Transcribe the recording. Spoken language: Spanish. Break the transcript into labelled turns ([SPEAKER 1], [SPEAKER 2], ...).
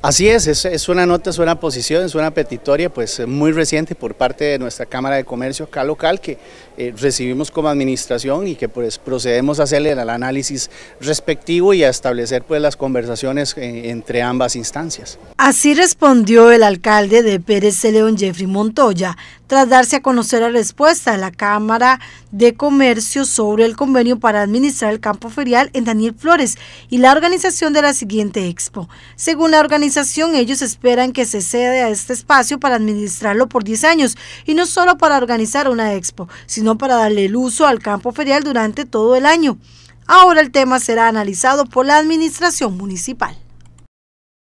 [SPEAKER 1] Así es, es, una nota, es una posición, es una petitoria pues eh, muy reciente por parte de nuestra Cámara de Comercio acá local que eh, recibimos como administración y que pues procedemos a hacerle el análisis respectivo y a establecer pues las conversaciones eh, entre ambas instancias.
[SPEAKER 2] Así respondió el alcalde de Pérez León, Jeffrey Montoya, tras darse a conocer la respuesta de la Cámara de Comercio sobre el convenio para administrar el campo ferial en Daniel Flores y la organización de la siguiente expo. Según la organización organización ellos esperan que se cede a este espacio para administrarlo por 10 años y no solo para organizar una expo, sino para darle el uso al campo ferial durante todo el año. Ahora el tema será analizado por la administración municipal.